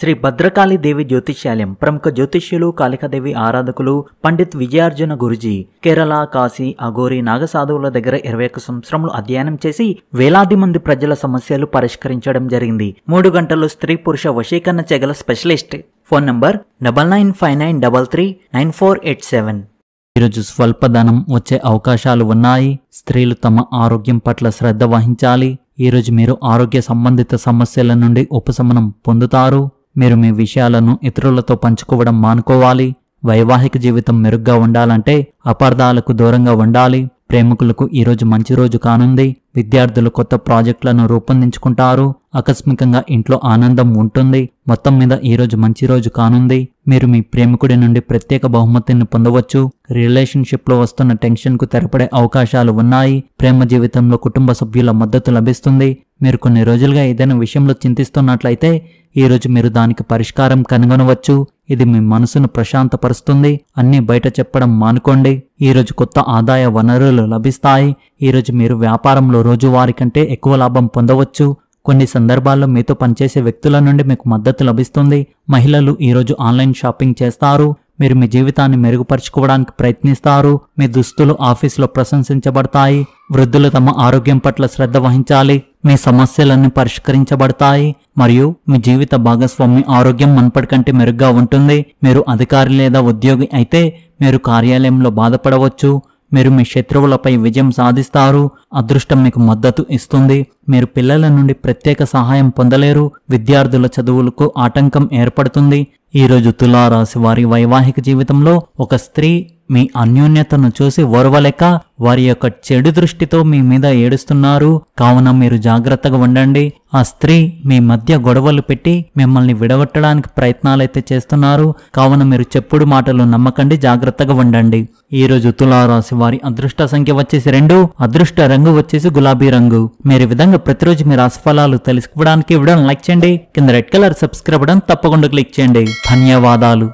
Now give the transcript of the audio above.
శ్రీ భద్రకాళి దేవి జ్యోతిష్యాలయం ప్రముఖ జ్యోతిష్యులు కాళికాదేవి ఆరాధకులు పండిత్ విజయార్జున గురుజీ కేరళ కాశీ అఘోరి నాగసాధువుల దగ్గర ఇరవై ఒక్క సంవత్సరములు అధ్యయనం చేసి వేలాది మంది ప్రజల సమస్యలు పరిష్కరించడం జరిగింది మూడు గంటల్లో స్త్రీ పురుష వశీకరణ చెగల specialist phone number double nine five nine double three nine four eight seven ఈరోజు స్వల్పధనం వచ్చే అవకాశాలు ఉన్నాయి స్త్రీలు తమ ఆరోగ్యం పట్ల శ్రద్ధ వహించాలి ఈరోజు మీరు ఆరోగ్య సంబంధిత సమస్యల నుండి ఉపశమనం పొందుతారు మీరు మీ విషయాలను ఇతరులతో పంచుకోవడం మానుకోవాలి వైవాహిక జీవితం మెరుగ్గా ఉండాలంటే అపార్థాలకు దూరంగా ఉండాలి ప్రేమికులకు ఈరోజు మంచి రోజు కానుంది విద్యార్థులు కొత్త ప్రాజెక్టులను రూపొందించుకుంటారు ఆకస్మికంగా ఇంట్లో ఆనందం ఉంటుంది మొత్తం మీద ఈరోజు మంచి రోజు కానుంది మీరు మీ ప్రేమికుడి నుండి ప్రత్యేక బహుమతిని పొందవచ్చు రిలేషన్షిప్లో వస్తున్న టెన్షన్కు తెరపడే అవకాశాలు ఉన్నాయి ప్రేమ జీవితంలో కుటుంబ సభ్యుల మద్దతు లభిస్తుంది మీరు కొన్ని రోజులుగా ఏదైనా విషయంలో చింతిస్తున్నట్లయితే ఈ రోజు మీరు దానికి పరిష్కారం కనుగొనవచ్చు ఇది మీ మనసును ప్రశాంతపరుస్తుంది అన్ని బయట చెప్పడం మానుకోండి ఈ రోజు కొత్త ఆదాయ వనరులు లభిస్తాయి ఈ రోజు మీరు వ్యాపారంలో రోజువారీ కంటే ఎక్కువ లాభం పొందవచ్చు కొన్ని సందర్భాల్లో మీతో పనిచేసే వ్యక్తుల నుండి మీకు మద్దతు లభిస్తుంది మహిళలు ఈరోజు ఆన్లైన్ షాపింగ్ చేస్తారు మీరు మీ జీవితాన్ని మెరుగుపరుచుకోవడానికి ప్రయత్నిస్తారు మీ దుస్తులు ఆఫీసులో ప్రశంసించబడతాయి వృద్ధులు తమ ఆరోగ్యం పట్ల శ్రద్ధ వహించాలి మీ సమస్యలన్నీ పరిష్కరించబడతాయి మరియు మీ జీవిత భాగస్వామి ఆరోగ్యం మున్పటి మెరుగ్గా ఉంటుంది మీరు అధికారి లేదా ఉద్యోగి అయితే మీరు కార్యాలయంలో బాధపడవచ్చు మీరు మీ శత్రువులపై విజయం సాధిస్తారు అదృష్టం మీకు మద్దతు ఇస్తుంది మీరు పిల్లల నుండి ప్రత్యేక సహాయం పొందలేరు విద్యార్థుల చదువులకు ఆటంకం ఏర్పడుతుంది ఈరోజు తులారాశి వారి వైవాహిక జీవితంలో ఒక స్త్రీ మీ అన్యోన్యతను చూసి ఓర్వలేక వారి యొక్క చెడు దృష్టితో మీ మీద ఏడుస్తున్నారు కావున మీరు జాగ్రత్తగా ఉండండి ఆ స్త్రీ మీ మధ్య గొడవలు పెట్టి మిమ్మల్ని విడగొట్టడానికి ప్రయత్నాలైతే చేస్తున్నారు కావున మీరు చెప్పుడు మాటలు నమ్మకండి జాగ్రత్తగా ఉండండి ఈ రోజు తులారాశి వారి అదృష్ట సంఖ్య వచ్చేసి రెండు అదృష్ట రంగు వచ్చేసి గులాబీ రంగు మీరు విధంగా ప్రతిరోజు మీ రాశిఫలాలు తెలుసుకోవడానికి ఇవ్వడం లైక్ చేయండి కింద రెడ్ కలర్ సబ్స్క్రైబ్ అవ్వడం తప్పకుండా క్లిక్ చేయండి ధన్యవాదాలు